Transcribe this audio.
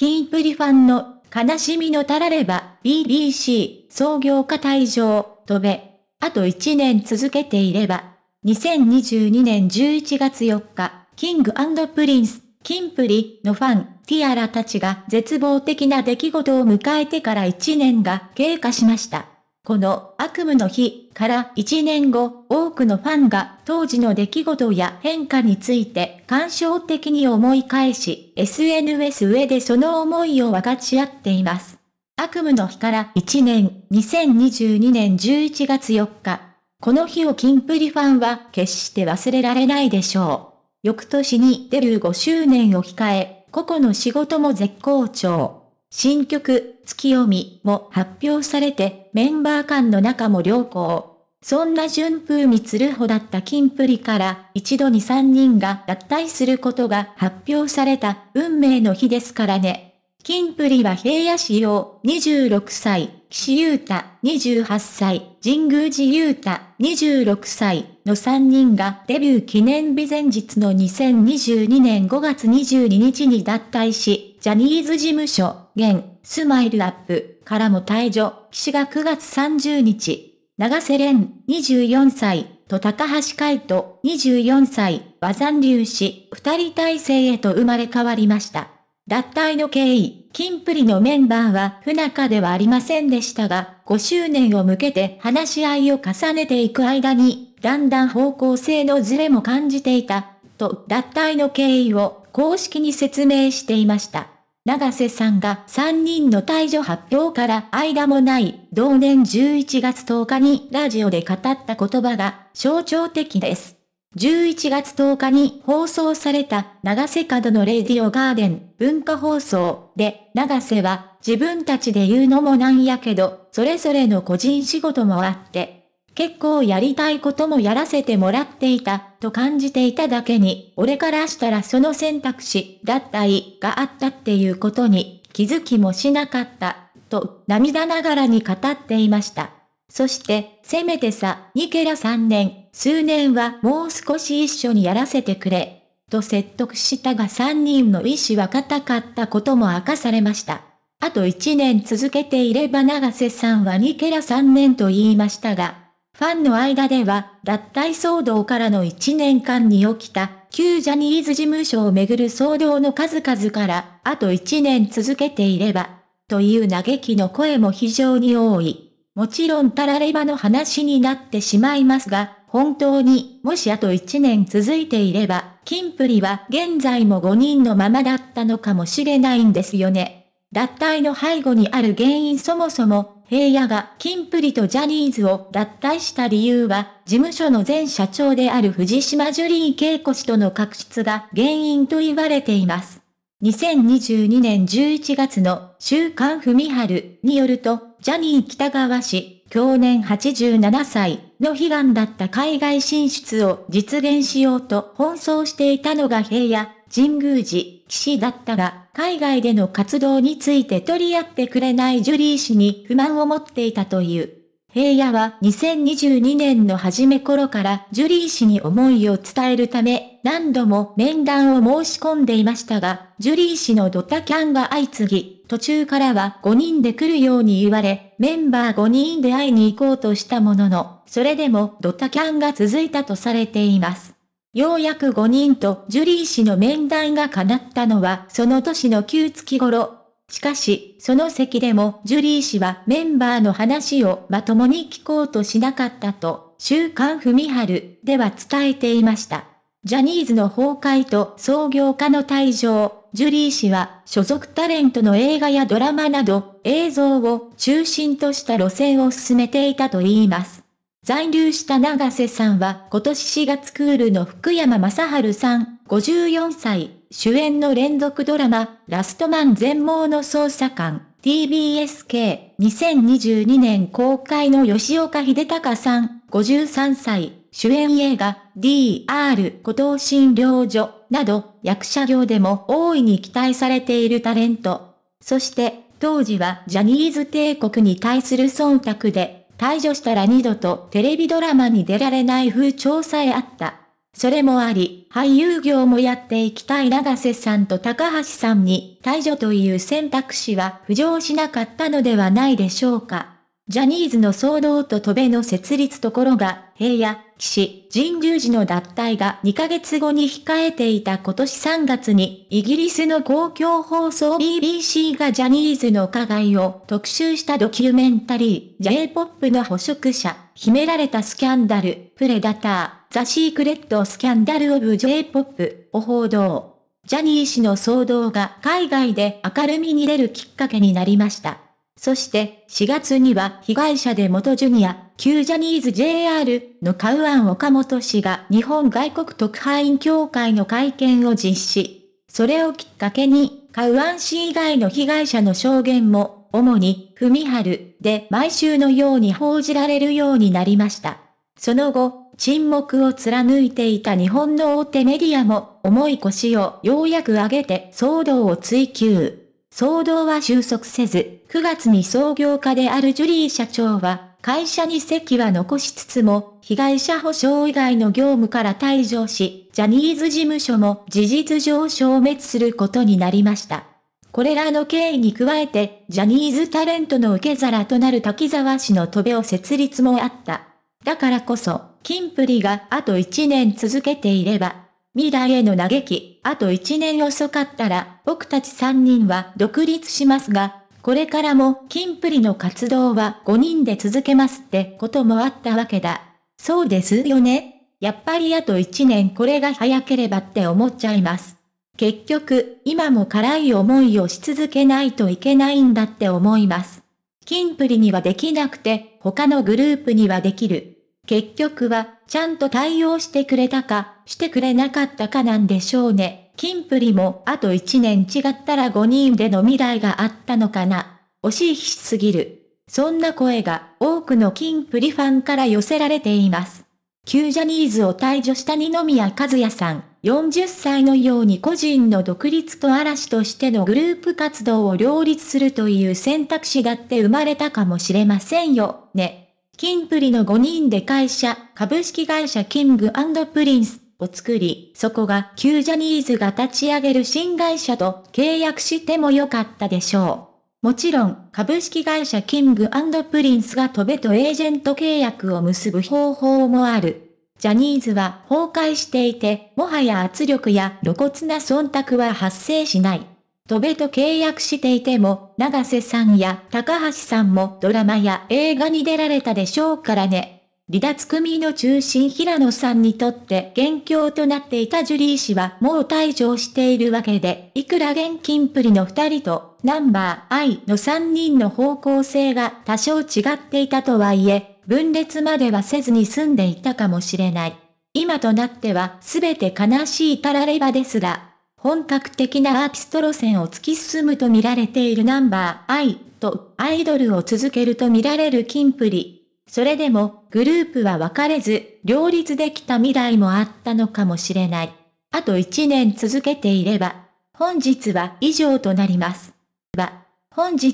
キンプリファンの悲しみのたられば、BBC、創業家退場、飛べ。あと1年続けていれば、2022年11月4日、キングプリンス、キンプリのファン、ティアラたちが絶望的な出来事を迎えてから1年が経過しました。この悪夢の日から1年後、多くのファンが当時の出来事や変化について感傷的に思い返し、SNS 上でその思いを分かち合っています。悪夢の日から1年、2022年11月4日。この日をキンプリファンは決して忘れられないでしょう。翌年にデビュー5周年を控え、個々の仕事も絶好調。新曲、月読みも発表されて、メンバー間の仲も良好。そんな順風満つるほだった金プリから一度に三人が脱退することが発表された運命の日ですからね。金プリは平野志陽26歳、岸優太28歳、神宮寺優太26歳の三人がデビュー記念日前日の2022年5月22日に脱退し、ジャニーズ事務所現、スマイルアップからも退場、岸が9月30日、長瀬廉、24歳、と高橋海人、24歳、は残留し、二人体制へと生まれ変わりました。脱退の経緯、金プリのメンバーは不仲ではありませんでしたが、5周年を向けて話し合いを重ねていく間に、だんだん方向性のズレも感じていた、と脱退の経緯を公式に説明していました。長瀬さんが3人の退場発表から間もない、同年11月10日にラジオで語った言葉が象徴的です。11月10日に放送された長瀬角のレディオガーデン文化放送で長瀬は自分たちで言うのもなんやけど、それぞれの個人仕事もあって結構やりたいこともやらせてもらっていた、と感じていただけに、俺からしたらその選択肢、だったり、があったっていうことに、気づきもしなかった、と、涙ながらに語っていました。そして、せめてさ、ニケラ3年、数年はもう少し一緒にやらせてくれ、と説得したが3人の意志は固かったことも明かされました。あと1年続けていれば長瀬さんはニケラ3年と言いましたが、ファンの間では、脱退騒動からの1年間に起きた、旧ジャニーズ事務所をめぐる騒動の数々から、あと1年続けていれば、という嘆きの声も非常に多い。もちろんタラレバの話になってしまいますが、本当に、もしあと1年続いていれば、キンプリは現在も5人のままだったのかもしれないんですよね。脱退の背後にある原因そもそも、平野が金プリとジャニーズを脱退した理由は、事務所の前社長である藤島ジュリー景子氏との確執が原因と言われています。2022年11月の週刊文春によると、ジャニー北川氏、去年87歳の悲願だった海外進出を実現しようと奔走していたのが平野神宮寺、騎士だったが、海外での活動について取り合ってくれないジュリー氏に不満を持っていたという。平野は2022年の初め頃からジュリー氏に思いを伝えるため、何度も面談を申し込んでいましたが、ジュリー氏のドタキャンが相次ぎ、途中からは5人で来るように言われ、メンバー5人で会いに行こうとしたものの、それでもドタキャンが続いたとされています。ようやく5人とジュリー氏の面談が叶ったのはその年の9月頃。しかし、その席でもジュリー氏はメンバーの話をまともに聞こうとしなかったと、週刊文春では伝えていました。ジャニーズの崩壊と創業家の退場、ジュリー氏は所属タレントの映画やドラマなど映像を中心とした路線を進めていたといいます。在留した長瀬さんは今年4月クールの福山雅治さん、54歳、主演の連続ドラマ、ラストマン全盲の捜査官、TBSK2022 年公開の吉岡秀隆さん、53歳、主演映画、DR 孤島診療所、など、役者業でも大いに期待されているタレント。そして、当時はジャニーズ帝国に対する忖度で、解除したら二度とテレビドラマに出られない風潮さえあった。それもあり、俳優業もやっていきたい長瀬さんと高橋さんに、退場という選択肢は浮上しなかったのではないでしょうか。ジャニーズの騒動と戸辺の設立ところが、平野、士、人従事の脱退が2ヶ月後に控えていた今年3月に、イギリスの公共放送 BBC がジャニーズの加害を特集したドキュメンタリー、J-POP の捕食者、秘められたスキャンダル、プレダター、ザ・シークレット・スキャンダル・オブ・ J-POP を報道。ジャニー氏の騒動が海外で明るみに出るきっかけになりました。そして4月には被害者で元ジュニア、旧ジャニーズ JR のカウアン岡本氏が日本外国特派員協会の会見を実施。それをきっかけに、カウアン氏以外の被害者の証言も、主に、ふみはるで毎週のように報じられるようになりました。その後、沈黙を貫いていた日本の大手メディアも重い腰をようやく上げて騒動を追求。騒動は収束せず、9月に創業家であるジュリー社長は、会社に席は残しつつも、被害者保障以外の業務から退場し、ジャニーズ事務所も事実上消滅することになりました。これらの経緯に加えて、ジャニーズタレントの受け皿となる滝沢氏の戸部を設立もあった。だからこそ、キンプリがあと1年続けていれば、未来への嘆き、あと一年遅かったら、僕たち三人は独立しますが、これからも、金プリの活動は5人で続けますってこともあったわけだ。そうですよね。やっぱりあと一年これが早ければって思っちゃいます。結局、今も辛い思いをし続けないといけないんだって思います。金プリにはできなくて、他のグループにはできる。結局は、ちゃんと対応してくれたか、してくれなかったかなんでしょうね。金プリもあと1年違ったら5人での未来があったのかな。惜しいしすぎる。そんな声が多くの金プリファンから寄せられています。旧ジャニーズを退場した二宮和也さん、40歳のように個人の独立と嵐としてのグループ活動を両立するという選択肢だって生まれたかもしれませんよね。金プリの5人で会社、株式会社キングプリンスを作り、そこが旧ジャニーズが立ち上げる新会社と契約してもよかったでしょう。もちろん、株式会社キングプリンスが飛べとエージェント契約を結ぶ方法もある。ジャニーズは崩壊していて、もはや圧力や露骨な忖度は発生しない。トベと契約していても、長瀬さんや高橋さんもドラマや映画に出られたでしょうからね。離脱組の中心平野さんにとって元凶となっていたジュリー氏はもう退場しているわけで、いくら現金プリの二人とナンバー I の三人の方向性が多少違っていたとはいえ、分裂まではせずに済んでいたかもしれない。今となっては全て悲しいたらればですら、本格的なアーティスト路線を突き進むと見られているナンバー I とアイドルを続けると見られる金プリ。それでも、グループは分かれず、両立できた未来もあったのかもしれない。あと1年続けていれば、本日は以上となります。は、本日